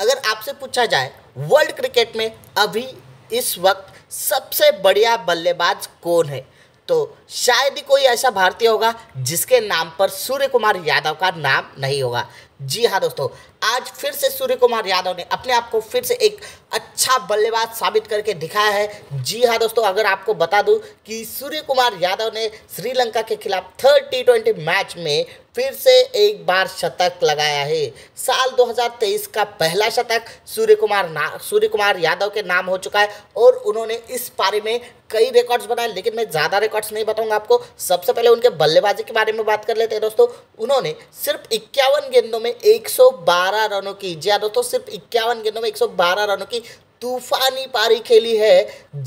अगर आपसे पूछा जाए वर्ल्ड क्रिकेट में अभी इस वक्त सबसे बढ़िया बल्लेबाज कौन है तो शायद ही कोई ऐसा भारतीय होगा जिसके नाम पर सूर्य कुमार यादव का नाम नहीं होगा जी हाँ दोस्तों आज फिर से सूर्य कुमार यादव ने अपने आप को फिर से एक अच्छा बल्लेबाज साबित करके दिखाया है जी हाँ दोस्तों अगर आपको बता दूं कि सूर्य कुमार यादव ने श्रीलंका के खिलाफ थर्ड टी ट्वेंटी मैच में फिर से एक बार शतक लगाया है साल 2023 का पहला शतक सूर्य कुमार ना सूर्य कुमार यादव के नाम हो चुका है और उन्होंने इस पारी में कई रिकॉर्ड्स बनाए लेकिन मैं ज़्यादा रिकॉर्ड्स नहीं बताऊंगा आपको सबसे पहले उनके बल्लेबाजी के बारे में बात कर लेते हैं दोस्तों उन्होंने सिर्फ इक्यावन गेंदों में में 112 रनों की ज्यादा तो सिर्फ इक्यावन गेंदों में 112 रनों की तूफानी पारी खेली है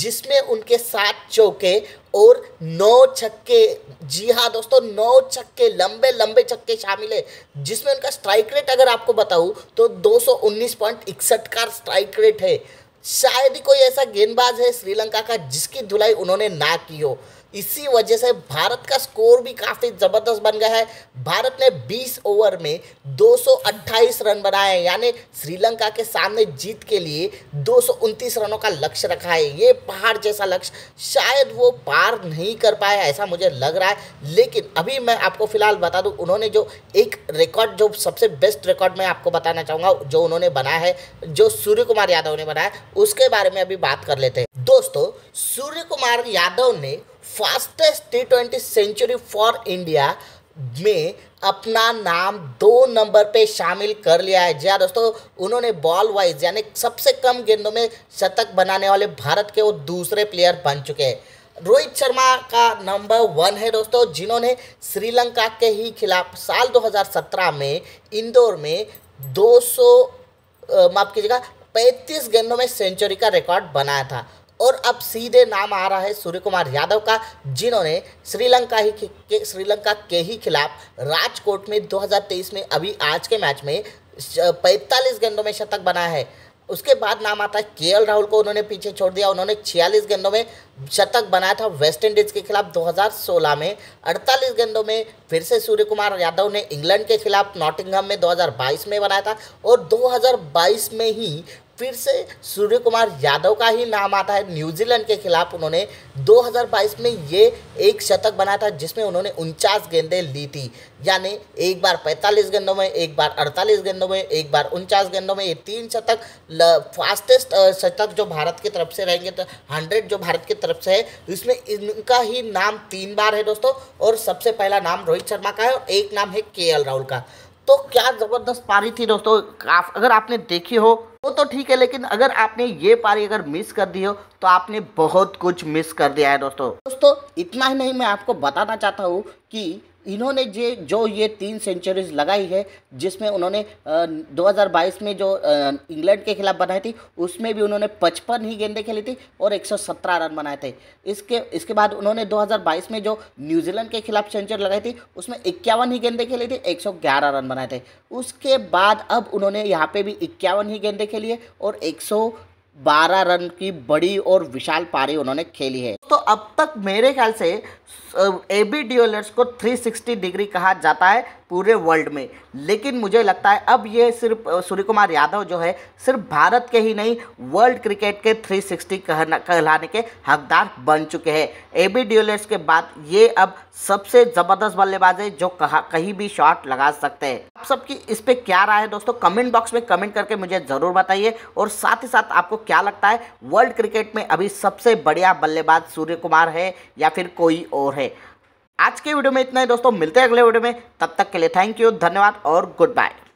जिसमें उनके सात चौके और नौ छक्के जी हाँ दोस्तों नौ छक्के लंबे लंबे छक्के शामिल है जिसमें उनका स्ट्राइक रेट अगर आपको बताऊँ तो 219.61 का स्ट्राइक रेट है शायद ही कोई ऐसा गेंदबाज है श्रीलंका का जिसकी धुलाई उन्होंने ना की हो इसी वजह से भारत का स्कोर भी काफ़ी ज़बरदस्त बन गया है भारत ने 20 ओवर में 228 रन बनाए हैं यानी श्रीलंका के सामने जीत के लिए दो रनों का लक्ष्य रखा है ये पहाड़ जैसा लक्ष्य शायद वो पार नहीं कर पाया ऐसा मुझे लग रहा है लेकिन अभी मैं आपको फ़िलहाल बता दूँ उन्होंने जो एक रिकॉर्ड जो सबसे बेस्ट रिकॉर्ड मैं आपको बताना चाहूँगा जो उन्होंने बनाया है जो सूर्य कुमार यादव ने बनाया उसके बारे में अभी बात कर लेते हैं दोस्तों सूर्य कुमार यादव ने fastest T twenty century for India में अपना नाम दो नंबर पे शामिल कर लिया है जी हाँ दोस्तों उन्होंने बॉल वाइज यानी सबसे कम गेंदों में शतक बनाने वाले भारत के वो दूसरे प्लेयर बन चुके हैं रोहित शर्मा का नंबर वन है दोस्तों जिन्होंने श्रीलंका के ही खिलाफ साल 2017 में इंदौर में 200 माफ़ कीजिएगा पैंतीस गेंदों में सेंचुरी का रिकॉर्ड बनाया था और अब सीधे नाम आ रहा है सूर्य कुमार यादव का जिन्होंने श्रीलंका ही के श्रीलंका के ही खिलाफ राजकोट में 2023 में अभी आज के मैच में 45 गेंदों में शतक बनाया है उसके बाद नाम आता है के राहुल को उन्होंने पीछे छोड़ दिया उन्होंने 46 गेंदों में शतक बनाया था वेस्ट इंडीज़ के खिलाफ 2016 में 48 गेंदों में फिर से सूर्य कुमार यादव ने इंग्लैंड के खिलाफ नॉटिंगहम में 2022 में बनाया था और 2022 में ही फिर से सूर्य कुमार यादव का ही नाम आता है न्यूजीलैंड के खिलाफ उन्होंने 2022 में ये एक शतक बनाया था जिसमें उन्होंने उनचास गेंदें ली थी यानी एक बार 45 गेंदों में एक बार 48 गेंदों में एक बार उनचास गेंदों में ये तीन शतक फास्टेस्ट शतक जो भारत की तरफ से रहेंगे तो हंड्रेड जो भारत की तरफ से है इसमें इनका ही नाम तीन बार है दोस्तों और सबसे पहला नाम रोहित शर्मा का है और एक नाम है के राहुल का तो क्या ज़बरदस्त पारी थी दोस्तों अगर आपने देखी हो वो तो ठीक है लेकिन अगर आपने ये पारी अगर मिस कर दी हो तो आपने बहुत कुछ मिस कर दिया है दोस्तों दोस्तों इतना ही नहीं मैं आपको बताना चाहता हूँ कि इन्होंने जे जो ये तीन सेंचुरीज लगाई है जिसमें उन्होंने 2022 में जो इंग्लैंड के खिलाफ बनाई थी उसमें भी उन्होंने 55 ही गेंदें खेली थी और 117 रन बनाए थे इसके इसके बाद उन्होंने 2022 में जो न्यूजीलैंड के खिलाफ सेंचुरी लगाई थी उसमें इक्यावन ही गेंदें खेली थी एक रन बनाए थे उसके बाद अब उन्होंने यहाँ पर भी इक्यावन ही गेंदे खेली है और एक 12 रन की बड़ी और विशाल पारी उन्होंने खेली है तो अब तक मेरे ख्याल से ए बी डिवेलर्स को 360 डिग्री कहा जाता है पूरे वर्ल्ड में लेकिन मुझे लगता है अब ये सिर्फ सूर्य कुमार यादव जो है सिर्फ भारत के ही नहीं वर्ल्ड क्रिकेट के 360 कहना कहलाने के हकदार बन चुके हैं ए बी डिवेलर्स के बाद ये अब सबसे ज़बरदस्त बल्लेबाज है जो कहा कहीं भी शॉट लगा सकते हैं आप सबकी इस पर क्या राय है दोस्तों कमेंट बॉक्स में कमेंट करके मुझे ज़रूर बताइए और साथ ही साथ आपको क्या लगता है वर्ल्ड क्रिकेट में अभी सबसे बढ़िया बल्लेबाज सूर्य कुमार है या फिर कोई और है आज के वीडियो में इतना ही दोस्तों मिलते हैं अगले वीडियो में तब तक के लिए थैंक यू धन्यवाद और गुड बाय